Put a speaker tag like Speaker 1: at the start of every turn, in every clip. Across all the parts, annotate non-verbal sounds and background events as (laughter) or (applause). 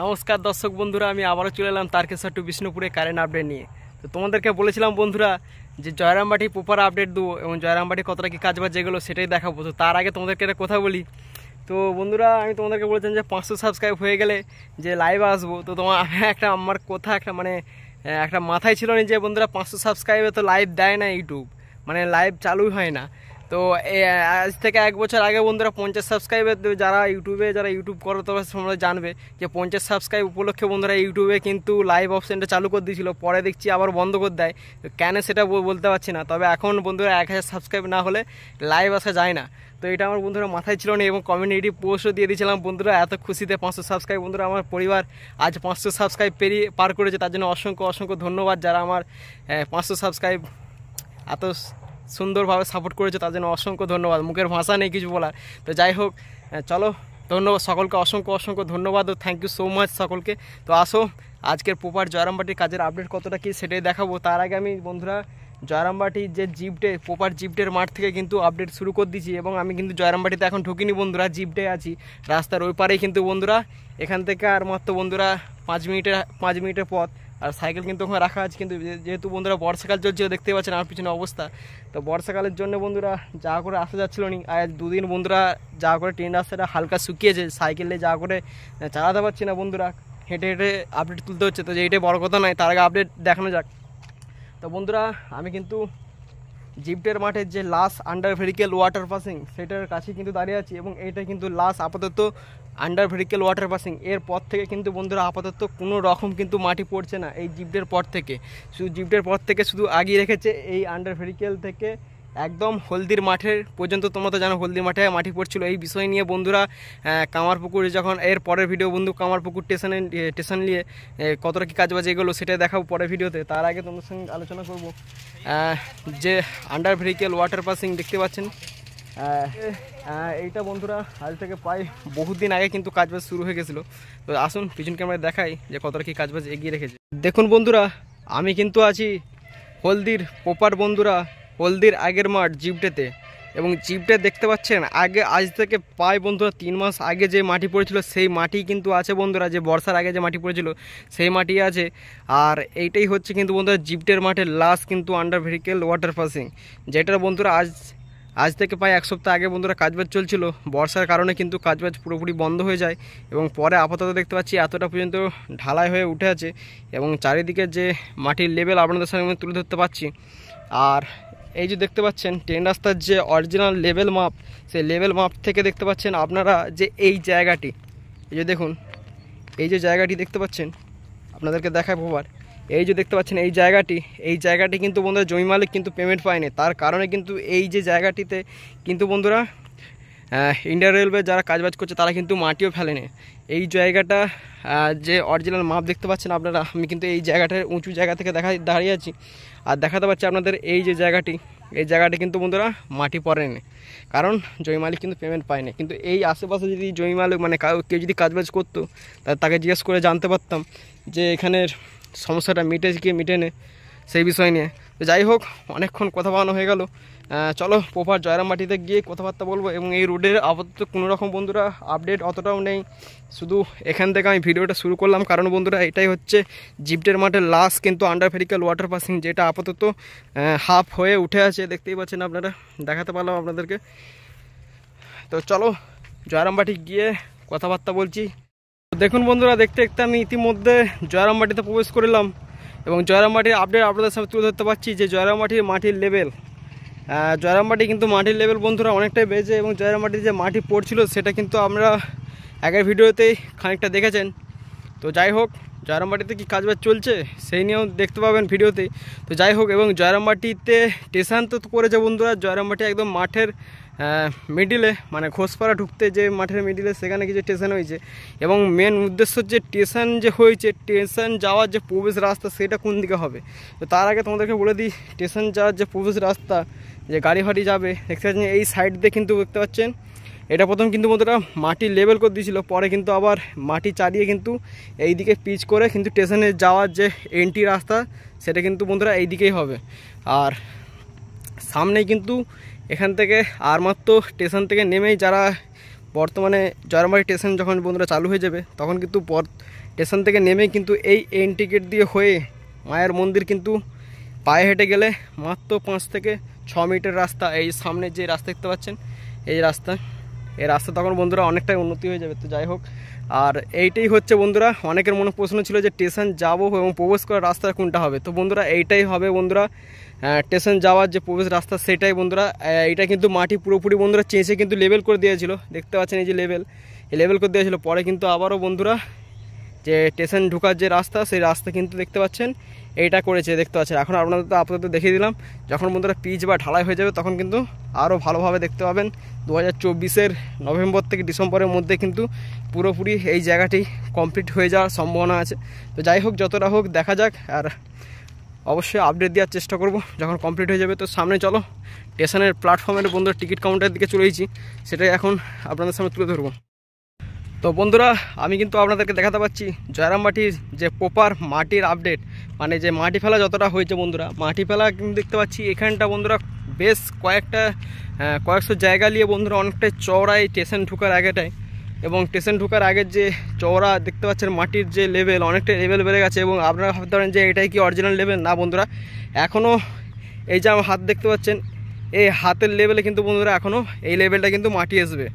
Speaker 1: নমস্কার দর্শক বন্ধুরা আমি আবারও চলে এলাম তারকেশ্বর টু বিষ্ণুপুরে কারেন্ট আপডেট নিয়ে তো তোমাদেরকে বলেছিলাম বন্ধুরা যে জয়রামবাটি প্রপার আপডেট দেবো এবং জয়রামবাটি কতটা কী কাজ বাজ যেগুলো সেটাই দেখাবো তো তার আগে তোমাদেরকে একটা কথা বলি তো বন্ধুরা আমি তোমাদেরকে বলেছিলাম যে পাঁচশো সাবস্ক্রাইব হয়ে গেলে যে লাইভ আসবো তো তোমার (laughs) একটা আমার কথা একটা মানে একটা মাথায় ছিল না যে বন্ধুরা পাঁচশো সাবস্ক্রাইবে তো লাইভ দেয় না ইউটিউব মানে লাইভ চালুই হয় না তো আজ থেকে এক বছর আগে বন্ধুরা পঞ্চাশ সাবস্ক্রাইবার যারা ইউটিউবে যারা ইউটিউব করো তবে তোমরা জানবে যে পঞ্চাশ সাবস্ক্রাইব উপলক্ষে বন্ধুরা ইউটিউবে কিন্তু লাইভ অপশানটা চালু করে দিয়েছিল পরে দেখছি আবার বন্ধ করে দেয় কেন সেটা বলতে পারছি না তবে এখন বন্ধুরা এক হাজার সাবস্ক্রাইব না হলে লাইভ আসা যায় না তো এটা আমার বন্ধুরা মাথায় ছিল না এবং কমিউনিটি পোস্টও দিয়ে দিয়েছিলাম বন্ধুরা এত খুশিতে পাঁচশো সাবস্ক্রাইব বন্ধুরা আমার পরিবার আজ পাঁচশো সাবস্ক্রাইব পেরিয়ে পার করেছে তার জন্য অসংখ্য অসংখ্য ধন্যবাদ যারা আমার পাঁচশো সাবস্ক্রাইব এত সুন্দরভাবে সাপোর্ট করেছো তার জন্য অসংখ্য ধন্যবাদ মুখের ভাষা নেই কিছু বলার তো যাই হোক চলো ধন্যবাদ সকলকে অসংখ্য অসংখ্য ধন্যবাদ ও থ্যাংক ইউ সো মাচ সকলকে তো আসো আজকের পোপার জয়রামবাটির কাজের আপডেট কতটা কী সেটাই দেখাবো তার আগে আমি বন্ধুরা জয়রামবাটির যে জিপটে পোপার জিপটের মাঠ থেকে কিন্তু আপডেট শুরু করে দিচ্ছি এবং আমি কিন্তু জয়রামবাটিতে এখন ঢুকিনি বন্ধুরা জিপটে আছি রাস্তার ওই পারেই কিন্তু বন্ধুরা এখান থেকে আর মাত্র বন্ধুরা পাঁচ মিনিটের পাঁচ মিনিটের পথ আর সাইকেল কিন্তু ওখানে রাখা আছে কিন্তু যেহেতু বন্ধুরা বর্ষাকাল চলছিল দেখতে পাচ্ছেন আমার পিছনে অবস্থা তো বর্ষাকালের জন্য বন্ধুরা যা করে আসা যাচ্ছিলো নি আর দুদিন বন্ধুরা যা করে ট্রেন রাস্তাটা হালকা শুকিয়েছে সাইকেলে যা করে চালাতে পারছি না বন্ধুরা হেঁটে হেঁটে আপডেট তুলতে হচ্ছে তো যে এটাই বড় কথা নয় তার আগে আপডেট দেখানো যাক তো বন্ধুরা আমি কিন্তু জিপটের মাঠের যে লাস আন্ডার ভেহিকেল ওয়াটার পাসিং সেটার কাছে কিন্তু দাঁড়িয়ে আছি এবং এটা কিন্তু লাস আপাতত আন্ডার ভেহিকেল ওয়াটার পাসিং এর পর থেকে কিন্তু বন্ধুরা আপাতত কোনো রকম কিন্তু মাটি পড়ছে না এই জিপটের পর থেকে শুধু জিপটের পর থেকে শুধু আগিয়ে রেখেছে এই আন্ডার ভেহিকেল থেকে একদম হলদির মাঠের পর্যন্ত তোমরা তো জানো হলদি মাঠে মাটি পড়ছিল এই বিষয় নিয়ে বন্ধুরা কামারপুকুর যখন এর পরের ভিডিও বন্ধু কামারপুকুর স্টেশনে স্টেশন নিয়ে কতটা কী কাজবাজ এগুলো সেটাই দেখাবো পরের ভিডিওতে তার আগে তোমাদের সঙ্গে আলোচনা করব যে আন্ডার ভেহিকেল ওয়াটার পাসিং দেখতে পাচ্ছেন এইটা বন্ধুরা আজ থেকে প্রায় বহুদিন আগে কিন্তু কাজবাজ শুরু হয়ে গেছিলো তো আসুন পিছন ক্যামেরা দেখাই যে কতটা কী কাজবাজ এগিয়ে রেখেছে দেখুন বন্ধুরা আমি কিন্তু আছি হলদির পোপার বন্ধুরা হলদির আগের মাঠ জিপটেতে এবং জিপটা দেখতে পাচ্ছেন আগে আজ থেকে প্রায় বন্ধুরা তিন মাস আগে যে মাটি পড়েছিল সেই মাটি কিন্তু আছে বন্ধুরা যে বর্ষার আগে যে মাটি পড়েছিল সেই মাটি আছে আর এইটাই হচ্ছে কিন্তু বন্ধুরা জিপটের মাঠের লাশ কিন্তু আন্ডার ভেহিকেল ওয়াটার পাসিং যেটার বন্ধুরা আজ আজ থেকে প্রায় এক সপ্তাহ আগে বন্ধুরা কাজবাজ চলছিল বর্ষার কারণে কিন্তু কাজবাজ পুরোপুরি বন্ধ হয়ে যায় এবং পরে আপাতত দেখতে পাচ্ছি এতটা পর্যন্ত ঢালাই হয়ে উঠে আছে এবং চারিদিকে যে মাটির লেভেল আপনাদের সামনে তুলে ধরতে পারছি আর এই যে দেখতে পাচ্ছেন ট্রেন রাস্তার যে অরিজিনাল লেভেল মাপ সেই লেভেল মাপ থেকে দেখতে পাচ্ছেন আপনারা যে এই জায়গাটি এই যে দেখুন এই যে জায়গাটি দেখতে পাচ্ছেন আপনাদেরকে দেখায় প্রবার এই যে দেখতে পাচ্ছেন এই জায়গাটি এই জায়গাটি কিন্তু বন্ধুরা জমি মালিক কিন্তু পেমেন্ট পায়নি তার কারণে কিন্তু এই যে জায়গাটিতে কিন্তু বন্ধুরা ইন্ডিয়ান রেলওয়ে যারা কাজবাজ করছে তারা কিন্তু মাটিও ফেলেনি এই জায়গাটা যে অরিজিনাল মাপ দেখতে পাচ্ছেন আপনারা আমি কিন্তু এই জায়গাটার উঁচু জায়গা থেকে দেখা দাঁড়িয়ে আছি আর দেখাতে পাচ্ছি আপনাদের এই যে জায়গাটি এই জায়গাটি কিন্তু বন্ধুরা মাটি পড়েনি কারণ জমি মালিক কিন্তু পেমেন্ট পায়নি কিন্তু এই আশেপাশে যদি জমি মালিক মানে কেউ যদি কাজবাজ করতো তাহলে তাকে জিজ্ঞেস করে জানতে পারতাম যে এখানের সমস্যাটা মিটে কি মিটে নে সেই বিষয় নিয়ে তো যাই হোক অনেকক্ষণ কথা বানানো হয়ে গেল চলো প্রভার জয়রামবাটিতে গিয়ে কথাবার্তা বলবো এবং এই রোডের আপাতত কোনো রকম বন্ধুরা আপডেট অতটাও নেই শুধু এখান থেকে আমি ভিডিওটা শুরু করলাম কারণ বন্ধুরা এটাই হচ্ছে জিপটের মাঠের লাস্ট কিন্তু আন্ডার ফেরিক্যাল ওয়াটার পাসিং যেটা আপাতত হাফ হয়ে উঠে আছে দেখতেই পাচ্ছেন আপনারা দেখাতে পারলাম আপনাদেরকে তো চলো জয়রামবাটি গিয়ে কথাবার্তা বলছি দেখুন বন্ধুরা দেখতে দেখতে আমি ইতিমধ্যে জয়রামবাটিতে প্রবেশ করলাম এবং জয়রামবাটির আপডেট আপনাদের সামনে তুলে ধরতে পারছি যে জয়রামবাটির মাটির লেভেল জয়রামবাটি কিন্তু মাটির লেভেল বন্ধুরা অনেকটাই বেড়েছে এবং জয়রামবাটির যে মাটি পড়ছিল সেটা কিন্তু আমরা আগের ভিডিওতেই খানিকটা দেখেছেন তো যাই হোক জয়রামবাটিতে কি কাজবাজ চলছে সেই নিয়েও দেখতে পাবেন ভিডিওতে তো যাই হোক এবং জয়রামবাটিতে স্টেশন তো করেছে বন্ধুরা জয়রামবাটি একদম মাঠের মিডিলে মানে খোঁজপাড়া ঢুকতে যে মাঠের মিডিলে সেখানে কিছু স্টেশন হয়েছে এবং মেন উদ্দেশ্য যে স্টেশন যে হয়েছে স্টেশন যাওয়ার যে প্রবেশ রাস্তা সেটা কোন দিকে হবে তো তার আগে তোমাদেরকে বলে দিই স্টেশন যাওয়ার যে প্রবেশ রাস্তা যে গাড়ি ফাড়ি যাবে দেখতে পাচ্ছেন এই সাইড দিয়ে কিন্তু দেখতে পাচ্ছেন এটা প্রথম কিন্তু বন্ধুরা মাটি লেভেল করে দিয়েছিল পরে কিন্তু আবার মাটি চালিয়ে কিন্তু এই দিকে পিচ করে কিন্তু স্টেশনে যাওয়ার যে এন্ট্রি রাস্তা সেটা কিন্তু বন্ধুরা এই দিকেই হবে আর সামনেই কিন্তু এখান থেকে আর মাত্র স্টেশন থেকে নেমেই যারা বর্তমানে জয়রামবাড়ি স্টেশন যখন বন্ধুরা চালু হয়ে যাবে তখন কিন্তু স্টেশন থেকে নেমেই কিন্তু এই এন টিকিট দিয়ে হয়ে মায়ের মন্দির কিন্তু পায়ে হেঁটে গেলে মাত্র পাঁচ থেকে ছ মিনিটের রাস্তা এই সামনে যে রাস্তা দেখতে পাচ্ছেন এই রাস্তা এই রাস্তা তখন বন্ধুরা অনেকটাই উন্নতি হয়ে যাবে তো যাই হোক আর এইটাই হচ্ছে বন্ধুরা অনেকের মনে প্রশ্ন ছিল যে স্টেশন যাব এবং প্রবেশ করার রাস্তা কোনটা হবে তো বন্ধুরা এইটাই হবে বন্ধুরা স্টেশন যাওয়ার যে প্রবেশ রাস্তা সেটাই বন্ধুরা এটা কিন্তু মাটি পুরোপুরি বন্ধুরা চেঁচে কিন্তু লেবেল করে দিয়েছিল দেখতে পাচ্ছেন এই যে লেবেল এই লেবেল করে দিয়েছিল পরে কিন্তু আবারও বন্ধুরা যে স্টেশন ঢোকার যে রাস্তা সেই রাস্তা কিন্তু দেখতে পাচ্ছেন এইটা করেছে দেখতে পাচ্ছেন এখন আপনাদের তো আপাতত দেখিয়ে দিলাম যখন বন্ধুরা পিচ বা ঢালাই হয়ে যাবে তখন কিন্তু আরও ভালোভাবে দেখতে পাবেন দু হাজার নভেম্বর থেকে ডিসেম্বরের মধ্যে কিন্তু পুরোপুরি এই জায়গাটি কমপ্লিট হয়ে যাওয়ার সম্ভাবনা আছে তো যাই হোক যতটা হোক দেখা যাক আর অবশ্যই আপডেট দেওয়ার চেষ্টা করব যখন কমপ্লিট হয়ে যাবে তো সামনে চলো স্টেশনের প্ল্যাটফর্মের বন্ধু টিকিট কাউন্টারের দিকে চলেছি সেটাই এখন আপনাদের সামনে তুলে ধরবো তো বন্ধুরা আমি কিন্তু আপনাদেরকে দেখাতে পাচ্ছি জয়রামবাটির যে প্রপার মাটির আপডেট মানে যে মাটি ফেলা যতটা হয়েছে বন্ধুরা মাটি ফেলা কিন্তু দেখতে পাচ্ছি এখানটা বন্ধুরা বেশ কয়েকটা কয়েকশো জায়গা নিয়ে বন্ধুরা অনেকটাই চওড়ায় স্টেশন ঢুকার আগেটায় এবং স্টেশন ঢুকার আগের যে চওড়া দেখতে পাচ্ছেন মাটির যে লেভেল অনেকটাই লেভেল বেড়ে গেছে এবং আপনারা ভাবতে পারেন যে এটাই কি অরিজিনাল লেভেল না বন্ধুরা এখনও এই যে আমার হাত দেখতে পাচ্ছেন এই হাতের লেভেলে কিন্তু বন্ধুরা এখনও এই লেভেলটা কিন্তু মাটি আসবে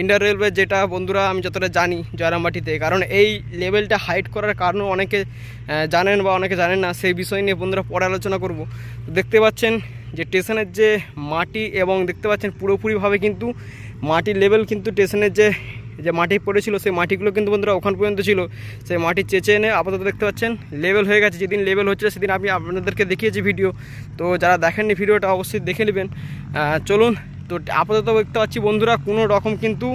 Speaker 1: ইন্ডিয়ান রেলওয়ে যেটা বন্ধুরা আমি যতটা জানি জয়রামবাটিতে কারণ এই লেভেলটা হাইট করার কারণ অনেকে জানেন বা অনেকে জানেন না সেই বিষয় নিয়ে বন্ধুরা পরে আলোচনা করব দেখতে পাচ্ছেন যে স্টেশনের যে মাটি এবং দেখতে পাচ্ছেন পুরোপুরিভাবে কিন্তু মাটির লেভেল কিন্তু স্টেশনের যে যে মাটি পড়েছিল সেই মাটিগুলো কিন্তু বন্ধুরা ওখান পর্যন্ত ছিল সেই মাটি চেঁচে এনে আপাতত দেখতে পাচ্ছেন লেভেল হয়ে গেছে যেদিন লেভেল হচ্ছে সেদিন আমি আপনাদেরকে দেখিয়েছি ভিডিও তো যারা দেখেননি ভিডিওটা অবশ্যই দেখে নেবেন চলুন তো আপাতত দেখতে পাচ্ছি বন্ধুরা কোনো রকম কিন্তু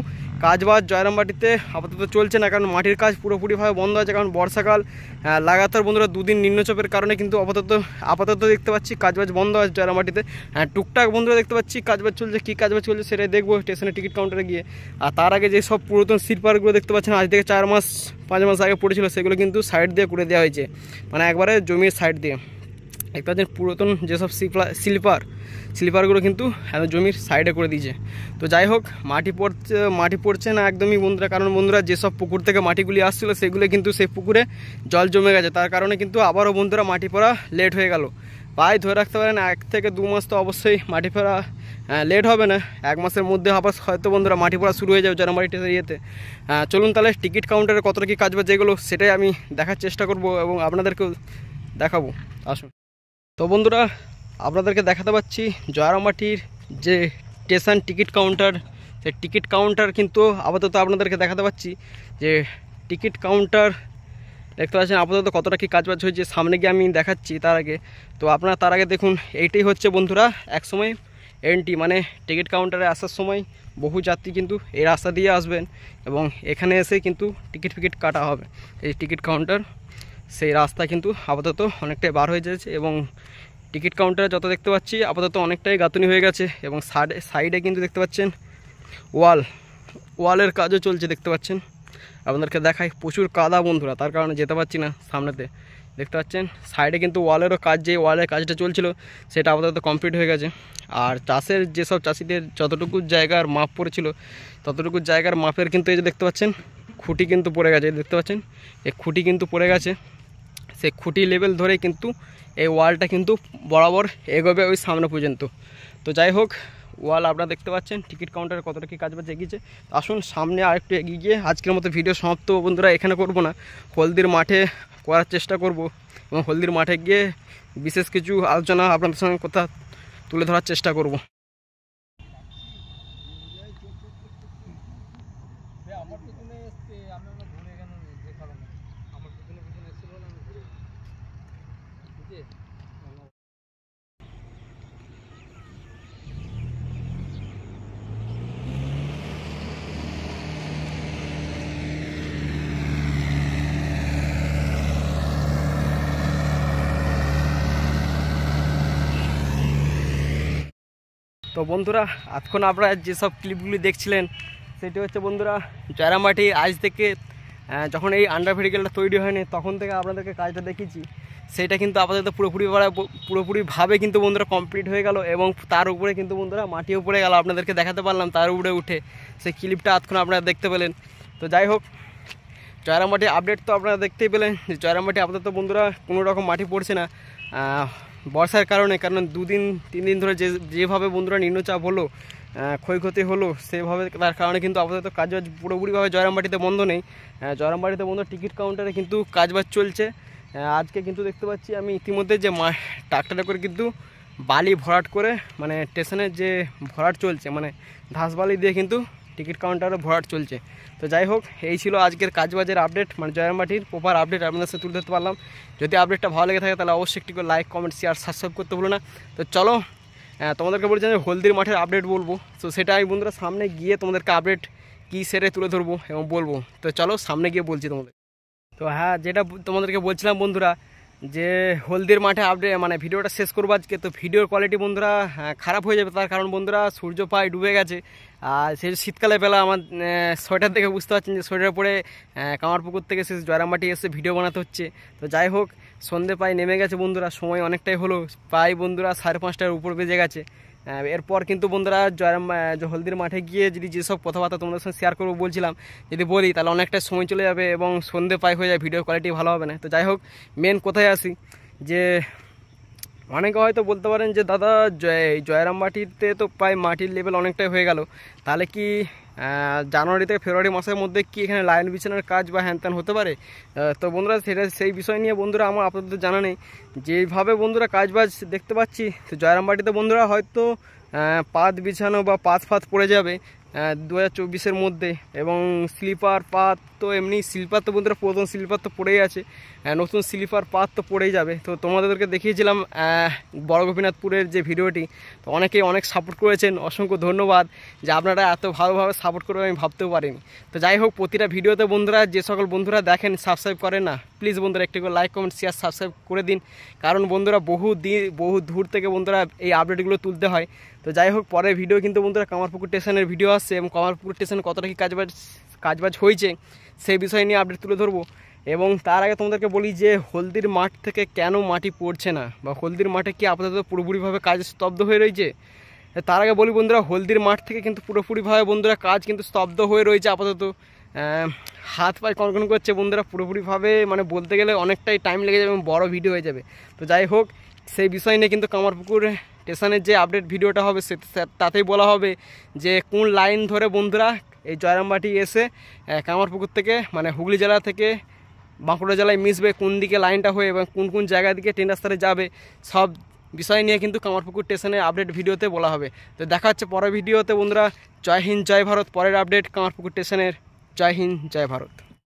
Speaker 1: কাজ বাজ জয়রামবাটিতে আপাতত চলছে না কারণ মাটির কাজ পুরোপুরিভাবে বন্ধ আছে কারণ বর্ষাকাল লাগাতার বন্ধুরা দুদিন নিম্নচপের কারণে কিন্তু আপাতত আপাতত দেখতে পাচ্ছি কাজবাজ বন্ধ আছে জয়রামবাটিতে হ্যাঁ টুকটাক বন্ধুরা দেখতে পাচ্ছি কাজবাজ চলছে কী কাজবাজ চলছে সেটাই দেখবো স্টেশনে টিকিট কাউন্টারে গিয়ে আর তার আগে যে সব পুরাতন স্লিপারগুলো দেখতে পাচ্ছেন আজ থেকে চার মাস পাঁচ মাস আগে পড়েছিল সেগুলো কিন্তু সাইড দিয়ে করে দেওয়া হয়েছে মানে একবারে জমির সাইড দিয়ে তাদের পুরাতন যেসব স্লিপার স্লিপার স্লিপারগুলো কিন্তু জমির সাইডে করে দিয়েছে তো যাই হোক মাটি পড়ছে মাটি পড়ছে না একদমই বন্ধুরা কারণ বন্ধুরা যেসব পুকুর থেকে মাটিগুলি আসছিলো সেগুলো কিন্তু সেই পুকুরে জল জমে গেছে তার কারণে কিন্তু আবারও বন্ধুরা মাটি পড়া লেট হয়ে গেল পায়ে ধরে রাখতে পারেন এক থেকে দু মাস তো অবশ্যই মাটি ফেরা লেট হবে না এক মাসের মধ্যে আবার হয়তো বন্ধুরা মাটি পড়া শুরু হয়ে যাবে জানুয়ারিতে ইয়েতে চলুন তাহলে টিকিট কাউন্টারে কতটা কী কাজ বা যেগুলো সেটাই আমি দেখার চেষ্টা করব এবং আপনাদেরকেও দেখাবো আসুন তো বন্ধুরা আপনাদেরকে দেখাতে পাচ্ছি জয়ারামাটির যে স্টেশন টিকিট কাউন্টার সেই টিকিট কাউন্টার কিন্তু আপাতত আপনাদেরকে দেখাতে পাচ্ছি যে টিকিট কাউন্টার দেখতে পাচ্ছেন আপাতত কতটা কী কাজবাজ হয়েছে সামনে গিয়ে আমি দেখাচ্ছি তার আগে তো আপনারা তার আগে দেখুন এইটাই হচ্ছে বন্ধুরা একসময় এনটি মানে টিকিট কাউন্টারে আসার সময় বহু যাত্রী কিন্তু এই রাস্তা দিয়ে আসবেন এবং এখানে এসে কিন্তু টিকিট ফিকিট কাটা হবে এই টিকিট কাউন্টার সেই রাস্তা কিন্তু আপাতত অনেকটাই বার হয়ে যাচ্ছে এবং টিকিট কাউন্টারে যত দেখতে পাচ্ছি আপাতত অনেকটাই গাতুনি হয়ে গেছে এবং সাইডে সাইডে কিন্তু দেখতে পাচ্ছেন ওয়াল ওয়ালের কাজও চলছে দেখতে পাচ্ছেন আপনাদেরকে দেখাই প্রচুর কাদা বন্ধুরা তার কারণে যেতে পারছি না সামনেতে দেখতে পাচ্ছেন সাইডে কিন্তু ওয়ালেরও কাজ যে ওয়ালের কাজটা চলছিল সেটা আপাতত কমপ্লিট হয়ে গেছে আর চাষের যেসব চাষিদের যতটুকু জায়গার মাপ পড়েছিল ততটুকু জায়গার মাপের কিন্তু এই যে দেখতে পাচ্ছেন খুঁটি কিন্তু পড়ে গেছে দেখতে পাচ্ছেন এই খুঁটি কিন্তু পড়ে গেছে সেই খুঁটি লেভেল ধরে কিন্তু এই ওয়ালটা কিন্তু বরাবর এগোবে ওই সামনে পর্যন্ত তো যাই হোক ওয়াল আপনারা দেখতে পাচ্ছেন টিকিট কাউন্টারে কতটা কী কাজ বাজ এগিয়েছে আসুন সামনে আরেকটু এগিয়ে গিয়ে আজকের মতো ভিডিও সমাপ্ত বন্ধুরা এখানে করব না হলদির মাঠে করার চেষ্টা করব এবং হলদির মাঠে গিয়ে বিশেষ কিছু আলোচনা আপনাদের সঙ্গে কথা তুলে ধরার চেষ্টা করব তো বন্ধুরা এতক্ষণ আপনারা যেসব ক্লিপগুলি দেখছিলেন সেটি হচ্ছে বন্ধুরা জয়রামাটি আজ থেকে যখন এই আন্ডার ভেডিকেলটা তৈরি হয়নি তখন থেকে আপনাদেরকে কাজটা দেখেছি সেটা কিন্তু আপাতত পুরোপুরি পুরোপুরিভাবে কিন্তু বন্ধুরা কমপ্লিট হয়ে গেল এবং তার উপরে কিন্তু বন্ধুরা মাটি উপরে গেল আপনাদেরকে দেখাতে পারলাম তার উপরে উঠে সেই ক্লিপটা এতক্ষণ আপনারা দেখতে পেলেন তো যাই হোক জয়রামাটি আপডেট তো আপনারা দেখতেই পেলেন যে জয়রামাটি আপাতত বন্ধুরা কোনো রকম মাটি পড়ছে না বর্ষার কারণে কারণ দুদিন তিন দিন ধরে যে যেভাবে বন্ধুরা নিম্নচাপ হলো ক্ষয়ক্ষতি হলো সেভাবে তার কারণে কিন্তু আপাতত কাজবাজ পুরোপুরিভাবে জয়রামবাটিতে বন্ধ নেই জয়রামবাটিতে বন্ধ টিকিট কাউন্টারে কিন্তু কাজবাজ চলছে আজকে কিন্তু দেখতে পাচ্ছি আমি ইতিমধ্যে যে মা ট্রাক্টরে করে কিন্তু বালি ভরাট করে মানে স্টেশনের যে ভরাট চলছে মানে ধাস বালি দিয়ে কিন্তু টিকিট কাউন্টারে ভোট চলছে তো যাই হোক এই ছিল আজকের কাজবাজের আপডেট মানে জয়রামটীর কোপার আপডেট আমরা চতুরদত্ত পেলাম যদি আপডেটটা ভালো লেগে থাকে তাহলে অবশ্যই একটু লাইক কমেন্ট শেয়ার সাবস্ক্রাইব করতে ভুলো না তো চলো তোমাদেরকে বলি যেন হলদির মঠের আপডেট বলবো তো সেটাই বন্ধুরা সামনে গিয়ে তোমাদেরকে আপডেট কী ছেড়ে তুলে ধরবো এবং বলবো তো চলো সামনে গিয়ে বলছি তোমাদের তো হ্যাঁ যেটা তোমাদেরকে বলছিলাম বন্ধুরা যে হলদির মাঠে আপডে মানে ভিডিওটা শেষ করবো আজকে তো ভিডিওর কোয়ালিটি বন্ধুরা খারাপ হয়ে যাবে তার কারণ বন্ধুরা সূর্য পায়ে ডুবে গেছে আর সেই শীতকালে বেলা আমার সোয়েটার থেকে বুঝতে পারছেন যে সোয়েটার পরে পুকুর থেকে সে জয়রামবাটি এসে ভিডিও বানাতে হচ্ছে তো যাই হোক সন্ধে পায়ে নেমে গেছে বন্ধুরা সময় অনেকটাই হলো প্রায় বন্ধুরা সাড়ে পাঁচটার উপর বেজে গেছে এরপর কিন্তু বন্ধুরা জয়রাম হলদির মাঠে গিয়ে যদি যেসব কথাবার্তা তোমাদের সঙ্গে শেয়ার করবো বলছিলাম যদি বলি তাহলে অনেকটা সময় চলে যাবে এবং সন্ধে পায় হয়ে যায় ভিডিও কোয়ালিটি ভালো হবে না তো যাই হোক মেন কোথায় আসি যে অনেকে হয়তো বলতে পারেন যে দাদা জয় জয়রাম মাটিতে তো প্রায় মাটির লেভেল অনেকটাই হয়ে গেল তাহলে কি জানুয়ারি থেকে ফেব্রুয়ারি মাসের মধ্যে কি এখানে লাইন বিছানার কাজ বা হ্যান হতে পারে তো বন্ধুরা সেটা সেই বিষয় নিয়ে বন্ধুরা আমার আপাতত জানা নেই যেভাবে বন্ধুরা কাজ বাজ দেখতে পাচ্ছি তো জয়রামবাটিতে বন্ধুরা হয়তো পাত বিছানো বা পাত ফাত পড়ে যাবে দু হাজার মধ্যে এবং স্লিপার পাত তো এমনি স্লিপার তো বন্ধুরা প্রথম স্লিপার তো পড়েই আছে নতুন স্লিপার পাত তো পড়েই যাবে তো তোমাদেরকে দেখিয়েছিলাম বড় গোপীনাথপুরের যে ভিডিওটি তো অনেকেই অনেক সাপোর্ট করেছেন অসংখ্য ধন্যবাদ যে আপনারা এত ভালোভাবে সাপোর্ট করবে আমি ভাবতেও পারিনি তো যাই হোক প্রতিটা ভিডিওতে বন্ধুরা যে সকল বন্ধুরা দেখেন সাবস্ক্রাইব করেন না প্লিজ বন্ধুরা একটি করে লাইক কমেন্ট শেয়ার সাবস্ক্রাইব করে দিন কারণ বন্ধুরা বহু দিন বহু দূর থেকে বন্ধুরা এই আপডেটগুলো তুলতে হয় তো যাই হোক পরের ভিডিও কিন্তু বন্ধুরা কামারপুকুর স্টেশনের ভিডিও আসছে এবং কামারপুকুর স্টেশন কতটা কী কাজ বাজ কাজবাজ হয়েছে সেই বিষয় নিয়ে আপডেট তুলে ধরবো এবং তার আগে তোমাদেরকে বলি যে হলদির মাঠ থেকে কেন মাটি পড়ছে না বা হলদির মাঠে কি আপাতত পুরোপুরিভাবে কাজ স্তব্ধ হয়ে রয়েছে তার আগে বলি বন্ধুরা হলদির মাঠ থেকে কিন্তু পুরোপুরিভাবে বন্ধুরা কাজ কিন্তু স্তব্ধ হয়ে রয়েছে আপাতত হাত পায়ে কনকন করছে বন্ধুরা পুরোপুরিভাবে মানে বলতে গেলে অনেকটাই টাইম লেগে যাবে এবং বড়ো ভিডিও হয়ে যাবে তো যাই হোক সেই বিষয় নিয়ে কিন্তু কামারপুকুর স্টেশনের যে আপডেট ভিডিওটা হবে সে তাতেই বলা হবে যে কোন লাইন ধরে বন্ধুরা এই জয়রামবাটি এসে কামারপুকুর থেকে মানে হুগলি জেলা থেকে বাঁকুড়া জেলায় মিশবে কোন দিকে লাইনটা হয়ে এবং কোন কোন জায়গা দিকে ট্রেন রাস্তাতে যাবে সব বিষয় নিয়ে কিন্তু কামারপুকুর স্টেশনে আপডেট ভিডিওতে বলা হবে তো দেখা হচ্ছে পরের ভিডিওতে বন্ধুরা জয় হিন্দ জয় ভারত পরের আপডেট কামারপুকুর স্টেশনের জয় হিন্দ জয় ভারত